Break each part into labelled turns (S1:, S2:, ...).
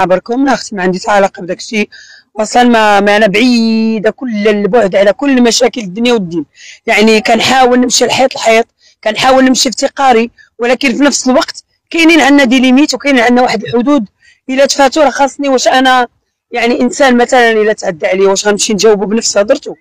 S1: عبركم لا اختي ما عنديش علاقه بداك الشيء اصلا ما, ما انا بعيده كل البعد على كل مشاكل الدنيا والدين يعني كنحاول نمشي الحيط الحيط كنحاول نمشي افتقاري ولكن في نفس الوقت كاينين عندنا دي ليميت وكاينين عندنا واحد الحدود الا تفاتوا راه خاصني واش انا يعني انسان مثلا الا تعدى عليا واش غنمشي نجاوبه بنفس هضرته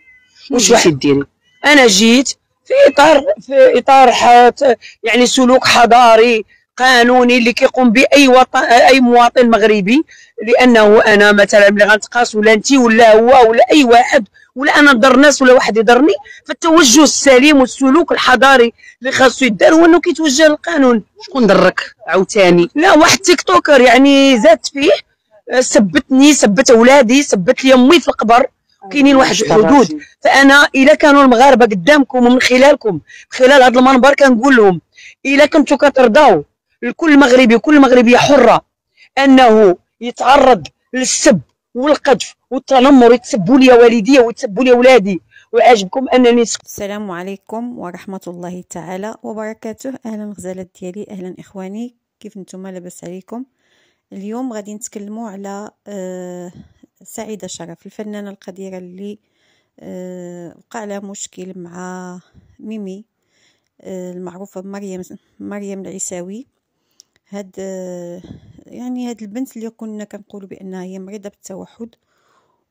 S1: واش واحد ديري انا جيت في اطار في اطار حات يعني سلوك حضاري قانوني اللي كيقوم به اي وطن اي مواطن مغربي لانه انا مثلا ملي غنتقاس ولا انت ولا هو ولا اي واحد ولا انا نضر ناس ولا واحد يضرني فالتوجه السليم والسلوك الحضاري اللي خاصو يدار هو انه كيتوجه للقانون شكون ضرك عاوتاني لا واحد تيك توكر يعني زادت فيه سبتني سبت اولادي سبت لي امي في القبر كاينين واحد الحدود فانا الا كانوا المغاربه قدامكم ومن خلالكم خلال هذا المنبر كنقول لهم الا كنتو كترضاو لكل مغربي وكل مغربيه حره انه يتعرض للسب
S2: والقذف والتنمر يتسبوا
S1: لي والدي ويتسبوا لي ولادي وعاجبكم انني
S2: السلام عليكم ورحمه الله تعالى وبركاته اهلا غزالات ديالي اهلا اخواني كيف نتوما لاباس عليكم اليوم غادي نتكلموا على آه، سعيده شرف الفنانه القديره اللي آه، وقع لها مشكل مع ميمي آه، المعروفه بمريم مريم العيساوي هاد يعني هاد البنت اللي كنا كنقولوا بانها هي مريضه بالتوحد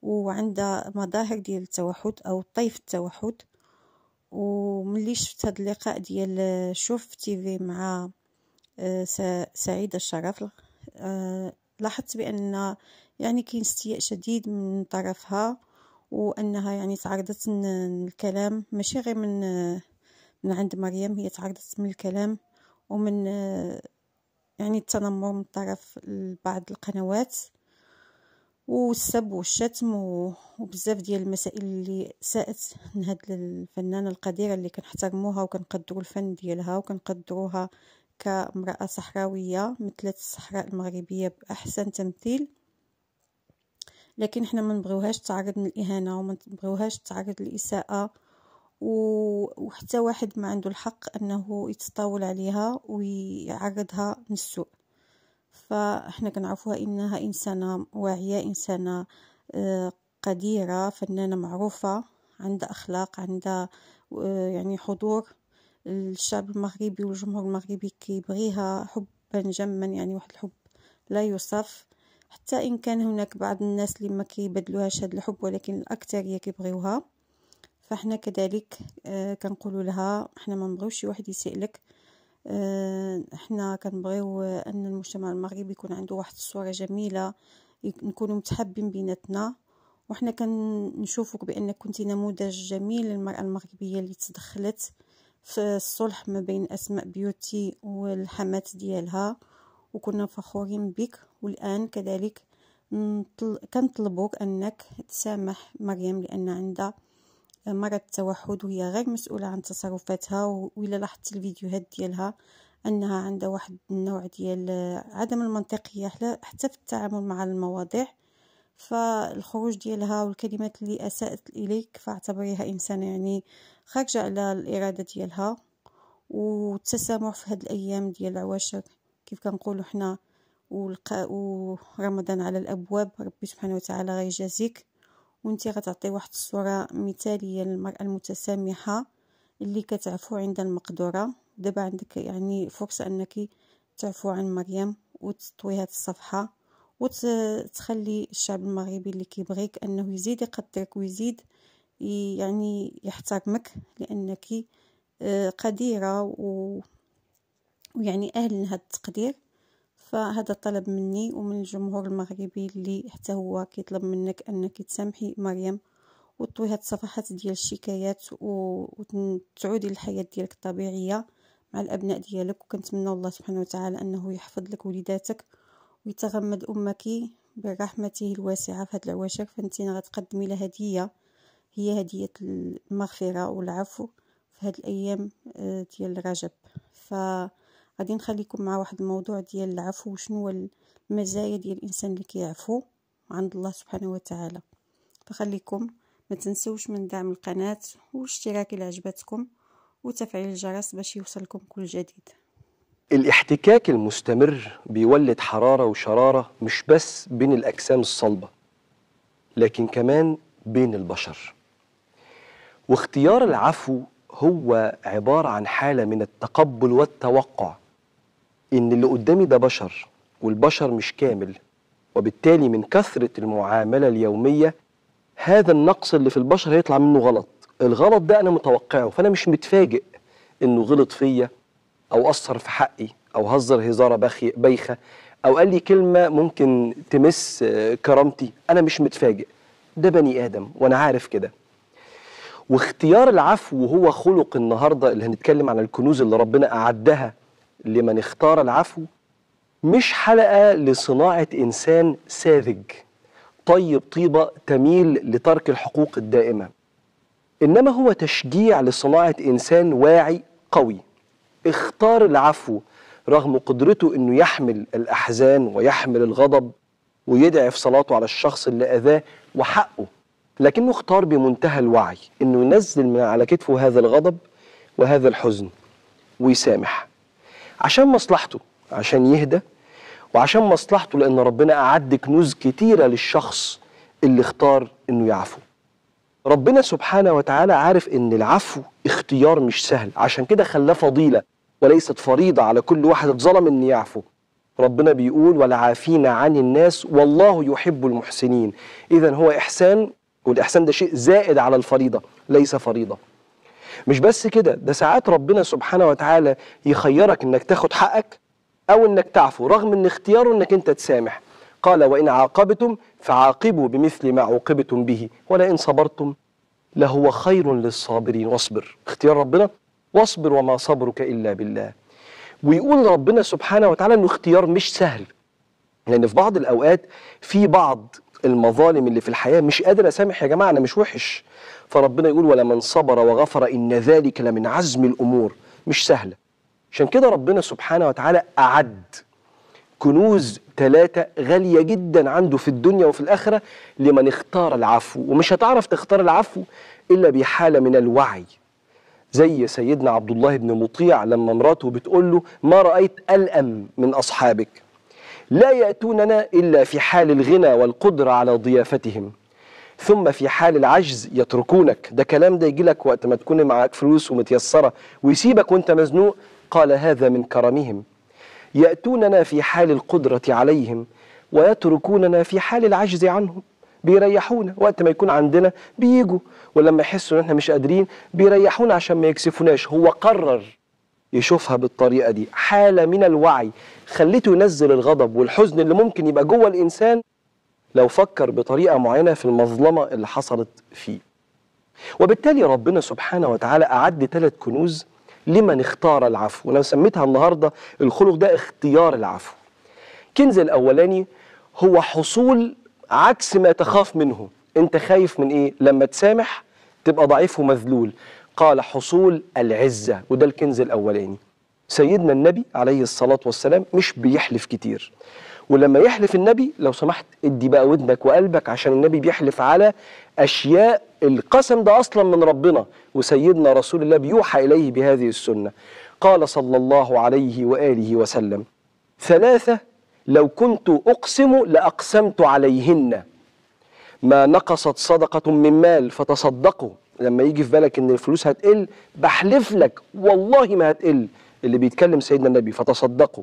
S2: وعندها مظاهر ديال التوحد او طيف التوحد وملي شفت هاد اللقاء ديال شوف تيفي مع آه، سعيده الشرف آه، لاحظت بان يعني كاين استياء شديد من طرفها وانها يعني تعرضت للكلام ماشي غير من من عند مريم هي تعرضت من الكلام ومن آه، يعني التنمر من طرف بعض القنوات والسب والشتم وبزاف ديال المسائل اللي ساءت من هاد الفنانه القديره اللي كنحترموها وكنقدروا الفن ديالها وكنقدروها كامراه صحراويه مثلت الصحراء المغربيه باحسن تمثيل لكن احنا ما نبغيوهاش تعرض للاهانه وما نبغيوهاش تعرض للاساءه و وحتى واحد ما عنده الحق انه يتطاول عليها ويعرضها للسوء فاحنا كنعرفوها انها انسانه واعيه انسانه آه، قديره فنانه معروفه عندها اخلاق عندها آه، يعني حضور الشعب المغربي والجمهور المغربي كيبغيها حبا جما يعني واحد الحب لا يوصف حتى ان كان هناك بعض الناس اللي ما كيبدلوهاش هذا الحب ولكن الاكثريه كيبغيوها فاحنا كذلك آه، كنقولوا لها احنا ما نبغيوش شي واحد يسائلك آه، احنا كنبغيو ان المجتمع المغربي يكون عنده واحد الصوره جميله نكونوا متحابين بيناتنا وحنا كنشوفك بانك كنتي نموذج جميل للمراه المغربيه اللي تدخلت في الصلح ما بين اسماء بيوتي والحمات ديالها وكنا فخورين بك والان كذلك كنطلبوك انك تسامح مريم لان عندها مرض التوحد وهي غير مسؤولة عن تصرفاتها وإلا لاحظت الفيديوهات ديالها أنها عندها واحد النوع ديال آه، عدم المنطقية حتى في التعامل مع المواضيع فالخروج ديالها والكلمات اللي أساءت إليك فاعتبريها إنسانة يعني خارجة على الإرادة ديالها والتسامح في هاد الأيام ديال العواشر كيف كنقولوا حنا ورمضان على الأبواب ربي سبحانه وتعالى غيجازيك وانت غتعطي واحد الصوره مثاليه للمراه المتسامحه اللي كتعفو عند المقدوره دابا عندك يعني فرصه انك تعفو عن مريم وتطوي هذه الصفحه وتخلي الشعب المغربي اللي كيبغيك انه يزيد يقدرك ويزيد يعني يحترمك لانك آه، قديره و ويعني اهل هذا التقدير فهذا طلب مني ومن الجمهور المغربي اللي حتى هو كيطلب منك انك تسامحي مريم وتطوي هاد الصفحات ديال الشكايات وتعودي للحياه ديالك الطبيعيه مع الابناء ديالك وكنتمنى الله سبحانه وتعالى انه يحفظ لك وليداتك ويتغمد امك برحمته الواسعه في هاد العواشر فانتينا غتقدمي لها هديه هي هديه المغفره والعفو في هاد الايام آه، ديال رجب ف غادي نخليكم مع واحد الموضوع ديال العفو وشنو المزايا ديال الانسان اللي كيعفو عند الله سبحانه وتعالى فخليكم ما تنسوش من دعم القناه والاشتراك الى عجبتكم وتفعيل الجرس باش يوصلكم كل جديد
S3: الاحتكاك المستمر بيولد حرارة وشرارة مش بس بين الأجسام الصلبة لكن كمان بين البشر واختيار العفو هو عبارة عن حالة من التقبل والتوقع ان اللي قدامي ده بشر والبشر مش كامل وبالتالي من كثره المعامله اليوميه هذا النقص اللي في البشر هيطلع منه غلط الغلط ده انا متوقعه فانا مش متفاجئ انه غلط فيا او اثر في حقي او هزر هزاره بايخه او قال لي كلمه ممكن تمس آه، كرامتي انا مش متفاجئ ده بني ادم وانا عارف كده واختيار العفو هو خلق النهارده اللي هنتكلم عن الكنوز اللي ربنا اعدها لمن اختار العفو مش حلقة لصناعة إنسان ساذج طيب طيبة تميل لترك الحقوق الدائمة إنما هو تشجيع لصناعة إنسان واعي قوي اختار العفو رغم قدرته إنه يحمل الأحزان ويحمل الغضب ويدعي في صلاته على الشخص اللي أذاه وحقه لكنه اختار بمنتهى الوعي إنه ينزل من على كتفه هذا الغضب وهذا الحزن ويسامح عشان مصلحته عشان يهدى وعشان مصلحته لأن ربنا أعد كنوز كتيرة للشخص اللي اختار إنه يعفو ربنا سبحانه وتعالى عارف إن العفو اختيار مش سهل عشان كده خلاه فضيلة وليست فريضة على كل واحد اتظلم إن يعفو ربنا بيقول والعافين عن الناس والله يحب المحسنين إذا هو إحسان والإحسان ده شيء زائد على الفريضة ليس فريضة مش بس كده ده ساعات ربنا سبحانه وتعالى يخيرك انك تاخد حقك او انك تعفو رغم ان اختياره انك انت تسامح قال وان عاقبتم فعاقبوا بمثل ما عوقبتم به ولئن صبرتم لهو خير للصابرين واصبر اختيار ربنا واصبر وما صبرك الا بالله ويقول ربنا سبحانه وتعالى انه اختيار مش سهل لان يعني في بعض الاوقات في بعض المظالم اللي في الحياه مش قادر اسامح يا جماعه انا مش وحش فربنا يقول ولمن صبر وغفر إن ذلك لمن عزم الأمور مش سهلة عشان كده ربنا سبحانه وتعالى أعد كنوز ثلاثة غالية جدا عنده في الدنيا وفي الآخرة لمن اختار العفو ومش هتعرف تختار العفو إلا بحالة من الوعي زي سيدنا عبد الله بن مطيع لما مراته بتقول له ما رأيت ألأم من أصحابك لا يأتوننا إلا في حال الغنى والقدرة على ضيافتهم ثم في حال العجز يتركونك ده كلام ده يجي لك وقت ما تكون معاك فلوس ومتيسرة ويسيبك وانت مزنوق قال هذا من كرمهم يأتوننا في حال القدرة عليهم ويتركوننا في حال العجز عنهم بيريحونا وقت ما يكون عندنا بيجوا ولما يحسوا ان احنا مش قادرين بيريحونا عشان ما يكسفوناش هو قرر يشوفها بالطريقة دي حالة من الوعي خليته ينزل الغضب والحزن اللي ممكن يبقى جوه الإنسان لو فكر بطريقة معينة في المظلمة اللي حصلت فيه وبالتالي ربنا سبحانه وتعالى أعد ثلاث كنوز لمن اختار العفو ولو سميتها النهاردة الخلق ده اختيار العفو الكنز الأولاني هو حصول عكس ما تخاف منه انت خايف من ايه لما تسامح تبقى ضعيف ومذلول قال حصول العزة وده الكنز الأولاني سيدنا النبي عليه الصلاة والسلام مش بيحلف كتير ولما يحلف النبي لو سمحت ادي بقى ودنك وقلبك عشان النبي بيحلف على أشياء القسم ده أصلا من ربنا وسيدنا رسول الله بيوحى إليه بهذه السنة قال صلى الله عليه وآله وسلم ثلاثة لو كنت أقسم لأقسمت عليهن ما نقصت صدقة من مال فتصدقوا لما يجي في بالك ان الفلوس هتقل بحلف لك والله ما هتقل اللي بيتكلم سيدنا النبي فتصدقوا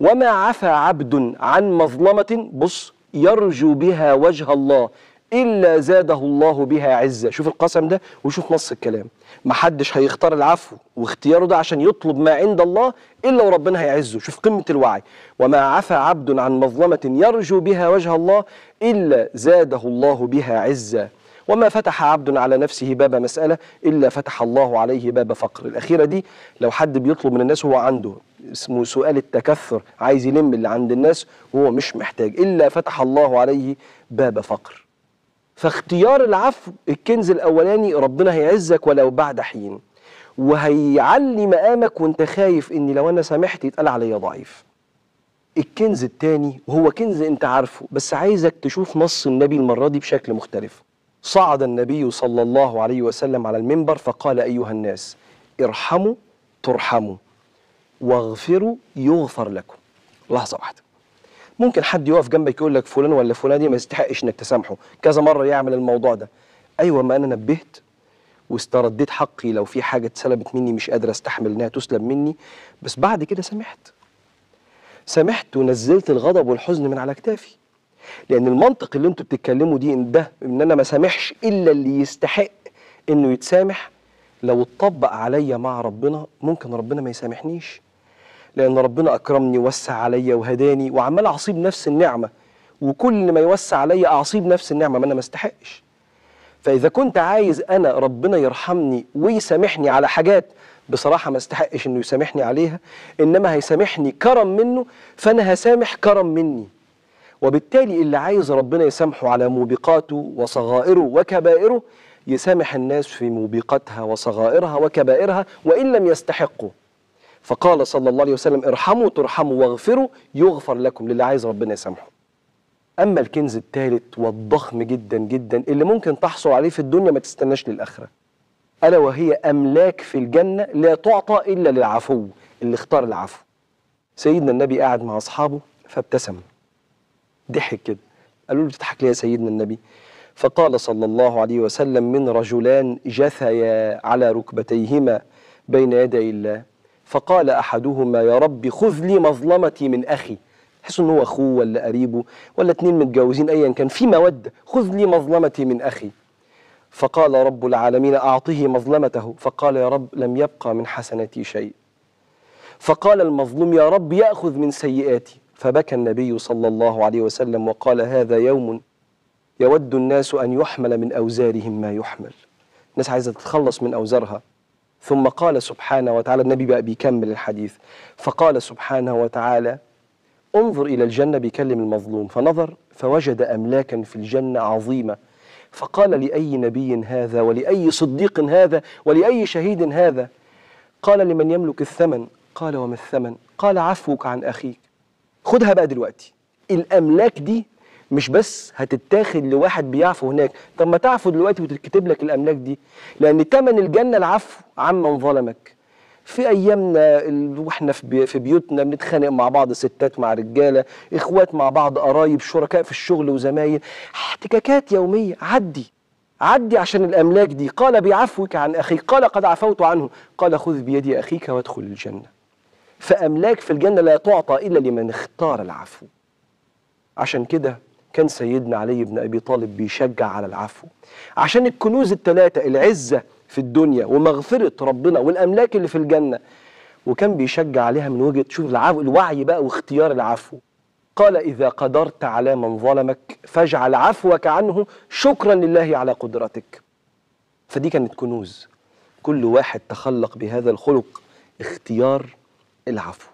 S3: وما عفى عبد عن مظلمة بص يرجو بها وجه الله إلا زاده الله بها عزة شوف القسم ده وشوف نص الكلام محدش هيختار العفو واختياره ده عشان يطلب ما عند الله إلا وربنا هيعزه شوف قمة الوعي وما عفى عبد عن مظلمة يرجو بها وجه الله إلا زاده الله بها عزة وما فتح عبد على نفسه باب مسألة إلا فتح الله عليه باب فقر الأخيرة دي لو حد بيطلب من الناس هو عنده اسمه سؤال التكثر عايز يلم اللي عند الناس وهو مش محتاج إلا فتح الله عليه باب فقر فاختيار العفو الكنز الأولاني ربنا هيعزك ولو بعد حين وهيعلي مقامك وانت خايف ان لو انا سامحت يتقال عليا ضعيف الكنز الثاني وهو كنز انت عارفه بس عايزك تشوف نص النبي المرة دي بشكل مختلف صعد النبي صلى الله عليه وسلم على المنبر فقال أيها الناس ارحموا ترحموا واغفروا يغفر لكم لحظة واحدة ممكن حد يقف جنبك يقول لك فلان ولا فلان دي ما يستحقش انك تسامحه كذا مرة يعمل الموضوع ده ايوه ما انا نبهت واسترديت حقي لو في حاجة اتسلبت مني مش قادر استحمل انها تسلب مني بس بعد كده سامحت سامحت ونزلت الغضب والحزن من على كتافي لان المنطق اللي انتوا بتتكلموا دي ان ده ان انا ما سامحش الا اللي يستحق انه يتسامح لو اتطبق عليا مع ربنا ممكن ربنا ما يسامحنيش لأن ربنا أكرمني ووسع عليا وهداني وعمال أعصيب نفس النعمة وكل ما يوسع عليا أعصيب نفس النعمة ما أنا ما استحقش فإذا كنت عايز أنا ربنا يرحمني ويسامحني على حاجات بصراحة ما استحقش إنه يسامحني عليها إنما هيسامحني كرم منه فأنا هسامح كرم مني وبالتالي اللي عايز ربنا يسامحه على موبقاته وصغائره وكبائره يسامح الناس في موبقاتها وصغائرها وكبائرها وإن لم يستحقوا فقال صلى الله عليه وسلم ارحموا ترحموا واغفروا يغفر لكم للي عايز ربنا يسامحه أما الكنز الثالث والضخم جدا جدا اللي ممكن تحصل عليه في الدنيا ما تستناش للآخرة ألا وهي أملاك في الجنة لا تعطى إلا للعفو اللي اختار العفو سيدنا النبي قاعد مع أصحابه فابتسم ضحك كده قالوا له بتضحك ليه يا سيدنا النبي فقال صلى الله عليه وسلم من رجلان جثيا على ركبتيهما بين يدي الله فقال أحدهما يا رب خذ لي مظلمتي من أخي حس ان هو اخوه ولا قريبه ولا اتنين متجوزين ايا كان في موده خذ لي مظلمتي من اخي فقال رب العالمين اعطه مظلمته فقال يا رب لم يبقى من حسناتي شيء فقال المظلوم يا رب ياخذ من سيئاتي فبكى النبي صلى الله عليه وسلم وقال هذا يوم يود الناس ان يحمل من اوزارهم ما يحمل الناس عايزه تتخلص من اوزارها ثم قال سبحانه وتعالى النبي بقى بيكمل الحديث فقال سبحانه وتعالى انظر إلى الجنة بيكلم المظلوم فنظر فوجد أملاكا في الجنة عظيمة فقال لأي نبي هذا ولأي صديق هذا ولأي شهيد هذا قال لمن يملك الثمن قال وما الثمن قال عفوك عن أخيك خدها بقى دلوقتي الأملاك دي مش بس هتتاخد لواحد بيعفو هناك طب ما تعفو دلوقتي وتتكتب لك الاملاك دي لان ثمن الجنه العفو عمن ظلمك في ايامنا واحنا في بيوتنا بنتخانق مع بعض ستات مع رجاله اخوات مع بعض قرايب شركاء في الشغل وزمايل احتكاكات يوميه عدي عدي عشان الاملاك دي قال بعفوك عن اخيك قال قد عفوت عنه قال خذ بيدي اخيك وادخل الجنه فاملاك في الجنه لا تعطى الا لمن اختار العفو عشان كده كان سيدنا علي بن أبي طالب بيشجع على العفو عشان الكنوز الثلاثة العزة في الدنيا ومغفرة ربنا والأملاك اللي في الجنة وكان بيشجع عليها من وجهة شوف العفو الوعي بقى واختيار العفو قال إذا قدرت على من ظلمك فاجعل عفوك عنه شكرا لله على قدرتك فدي كانت كنوز كل واحد تخلق بهذا الخلق اختيار العفو